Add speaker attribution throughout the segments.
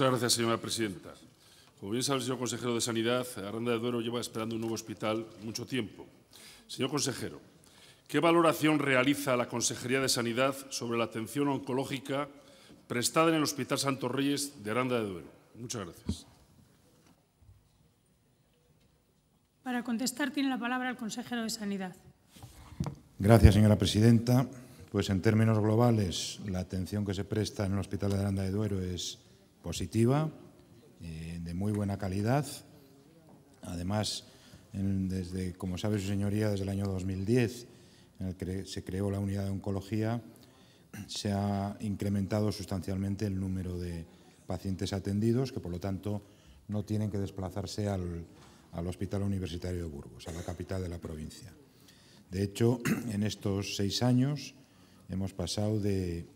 Speaker 1: Muchas gracias, señora presidenta. Como bien sabe el señor consejero de Sanidad, Aranda de Duero lleva esperando un nuevo hospital mucho tiempo. Señor consejero, ¿qué valoración realiza la Consejería de Sanidad sobre la atención oncológica prestada en el Hospital Santos Reyes de Aranda de Duero? Muchas gracias. Para contestar tiene la palabra el consejero de Sanidad.
Speaker 2: Gracias, señora presidenta. Pues en términos globales, la atención que se presta en el Hospital de Aranda de Duero es positiva, eh, de muy buena calidad. Además, desde, como sabe su señoría, desde el año 2010, en el que se creó la unidad de oncología, se ha incrementado sustancialmente el número de pacientes atendidos, que por lo tanto no tienen que desplazarse al, al Hospital Universitario de Burgos, a la capital de la provincia. De hecho, en estos seis años hemos pasado de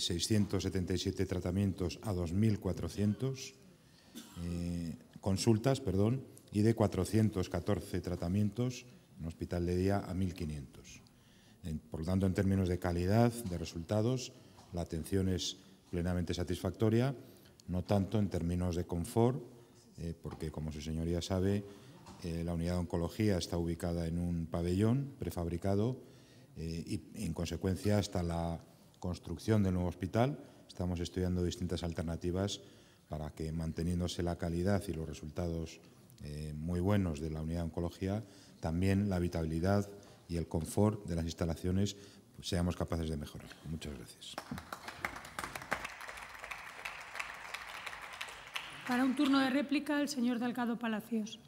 Speaker 2: 677 eh, tratamientos a 2.400 eh, consultas, perdón, y de 414 tratamientos en hospital de día a 1.500. Por lo tanto, en términos de calidad, de resultados, la atención es plenamente satisfactoria, no tanto en términos de confort, eh, porque como su señoría sabe, la unidad de oncología está ubicada en un pabellón prefabricado y en consecuencia hasta la construcción del nuevo hospital. Estamos estudiando distintas alternativas para que, manteniéndose la calidad y los resultados eh, muy buenos de la unidad de oncología, también la habitabilidad y el confort de las instalaciones pues, seamos capaces de mejorar. Muchas gracias.
Speaker 1: Para un turno de réplica, el señor Delgado Palacios.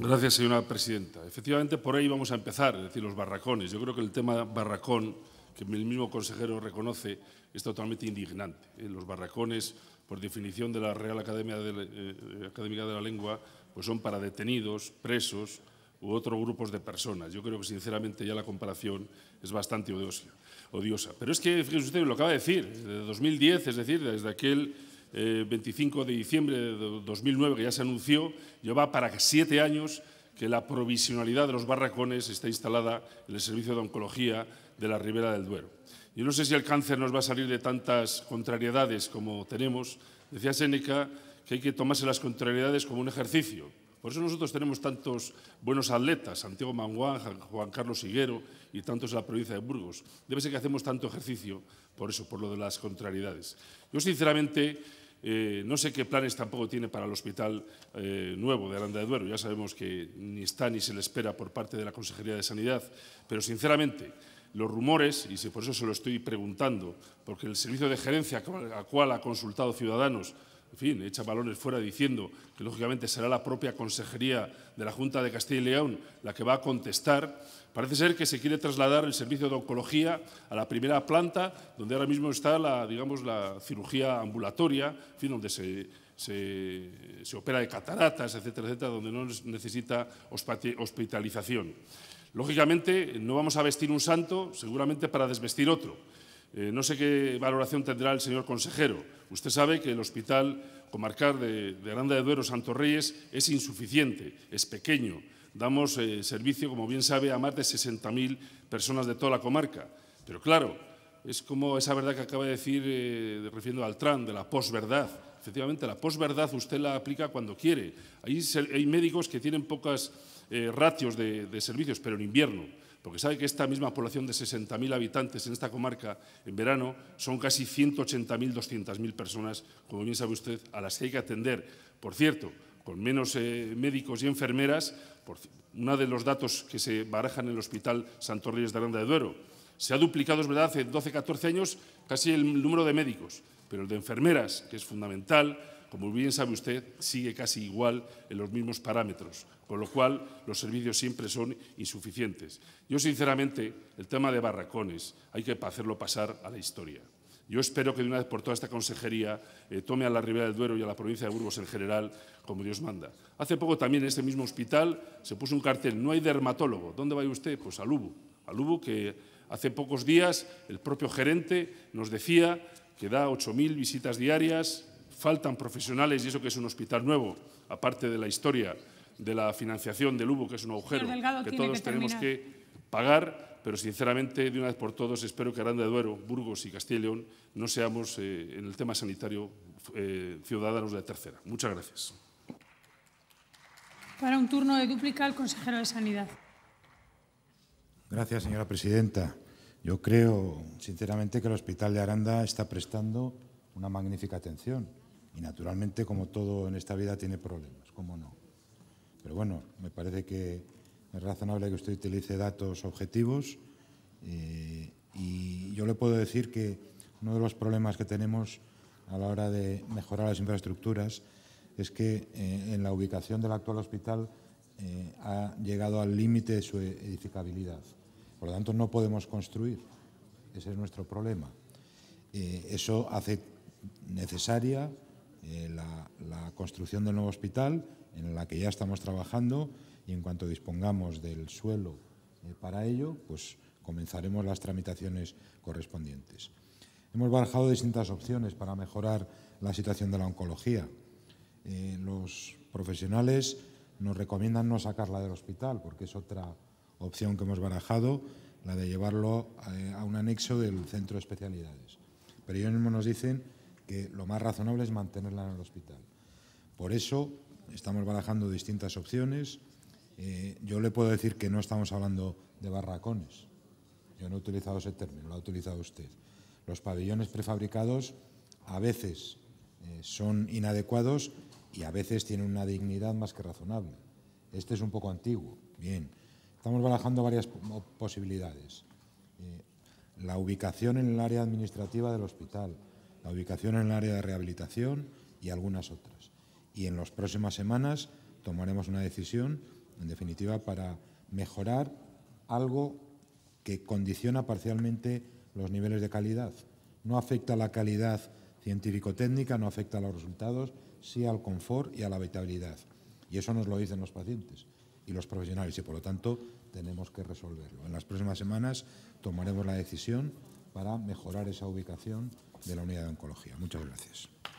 Speaker 1: Gracias, señora presidenta. Efectivamente, por ahí vamos a empezar, es decir, los barracones. Yo creo que el tema barracón, que el mismo consejero reconoce, es totalmente indignante. ¿eh? Los barracones, por definición de la Real Academia de la, eh, de la Lengua, pues son para detenidos, presos u otros grupos de personas. Yo creo que, sinceramente, ya la comparación es bastante odiosa. odiosa. Pero es que, fíjese usted, lo acaba de decir, desde 2010, es decir, desde aquel 25 eh, de diciembre de 2009, que ya se anunció, lleva para siete años que la provisionalidad de los barracones está instalada en el Servicio de Oncología de la Ribera del Duero. Yo no sé si el cáncer nos va a salir de tantas contrariedades como tenemos. Decía Seneca que hay que tomarse las contrariedades como un ejercicio. Por eso nosotros tenemos tantos buenos atletas, Santiago Manguán, Juan Carlos Higuero y tantos en la provincia de Burgos. Debe ser que hacemos tanto ejercicio por eso, por lo de las contrariedades. Yo, sinceramente, eh, no sé qué planes tampoco tiene para el hospital eh, nuevo de Aranda de Duero. Ya sabemos que ni está ni se le espera por parte de la Consejería de Sanidad. Pero, sinceramente, los rumores, y por eso se lo estoy preguntando, porque el servicio de gerencia al cual ha consultado Ciudadanos en fin, echa balones fuera diciendo que lógicamente será la propia Consejería de la Junta de Castilla y León la que va a contestar, parece ser que se quiere trasladar el servicio de oncología a la primera planta, donde ahora mismo está la, digamos, la cirugía ambulatoria, fin, donde se, se opera de cataratas, etcétera, etcétera, donde no necesita hospitalización. Lógicamente, no vamos a vestir un santo, seguramente para desvestir otro. Eh, no sé qué valoración tendrá el señor consejero. Usted sabe que el hospital comarcal de, de Aranda de Duero, Santos Reyes, es insuficiente, es pequeño. Damos eh, servicio, como bien sabe, a más de 60.000 personas de toda la comarca. Pero claro, es como esa verdad que acaba de decir, eh, refiriendo al TRAN, de la posverdad. Efectivamente, la posverdad usted la aplica cuando quiere. Ahí hay médicos que tienen pocas eh, ratios de servicios, pero en invierno porque sabe que esta misma población de 60.000 habitantes en esta comarca en verano son casi 180.000, 200.000 personas, como bien sabe usted, a las que hay que atender. Por cierto, con menos eh, médicos y enfermeras, por, uno de los datos que se barajan en el Hospital Santos Reyes de Aranda de Duero, se ha duplicado, es verdad, hace 12, 14 años casi el número de médicos, pero el de enfermeras, que es fundamental, como bien sabe usted, sigue casi igual en los mismos parámetros, con lo cual los servicios siempre son insuficientes. Yo, sinceramente, el tema de barracones hay que hacerlo pasar a la historia. Yo espero que de una vez por todas esta consejería eh, tome a la Ribera del Duero y a la provincia de Burgos en general como Dios manda. Hace poco también en este mismo hospital se puso un cartel, no hay dermatólogo. ¿Dónde va usted? Pues al UBU. Al UBU que hace pocos días el propio gerente nos decía que da 8.000 visitas diarias, faltan profesionales y eso que es un hospital nuevo, aparte de la historia de la financiación del hubo, que es un agujero que todos tenemos que pagar, pero sinceramente, de una vez por todos, espero que Aranda de Duero, Burgos y Castilla León no seamos, eh, en el tema sanitario, eh, ciudadanos de tercera. Muchas gracias. Para un turno de dúplica, el consejero de Sanidad.
Speaker 2: Gracias, señora presidenta. Yo creo, sinceramente, que el Hospital de Aranda está prestando una magnífica atención. Y naturalmente, como todo en esta vida, tiene problemas, ¿cómo no? Pero bueno, me parece que es razonable que usted utilice datos objetivos eh, y yo le puedo decir que uno de los problemas que tenemos a la hora de mejorar las infraestructuras es que eh, en la ubicación del actual hospital eh, ha llegado al límite de su edificabilidad. Por lo tanto, no podemos construir. Ese es nuestro problema. eso hace necesaria eh, la, construcción del nuevo hospital, en la que ya estamos trabajando, y en cuanto dispongamos del suelo eh, para ello, pues comenzaremos las tramitaciones correspondientes. Hemos barajado distintas opciones para mejorar la situación de la oncología. Eh, los profesionales nos recomiendan no sacarla del hospital, porque es otra opción que hemos barajado, la de llevarlo a, a un anexo del centro de especialidades. Pero ellos mismos nos dicen que lo más razonable es mantenerla en el hospital. Por eso estamos barajando distintas opciones. Eh, yo le puedo decir que no estamos hablando de barracones. Yo no he utilizado ese término, lo ha utilizado usted. Los pabellones prefabricados a veces eh, son inadecuados y a veces tienen una dignidad más que razonable. Este es un poco antiguo. Bien, estamos barajando varias posibilidades. Eh, la ubicación en el área administrativa del hospital, la ubicación en el área de rehabilitación y algunas otras. Y en las próximas semanas tomaremos una decisión, en definitiva, para mejorar algo que condiciona parcialmente los niveles de calidad. No afecta a la calidad científico-técnica, no afecta a los resultados, sí al confort y a la habitabilidad. Y eso nos lo dicen los pacientes y los profesionales y por lo tanto tenemos que resolverlo. En las próximas semanas tomaremos la decisión para mejorar esa ubicación de la unidad de oncología. Muchas gracias.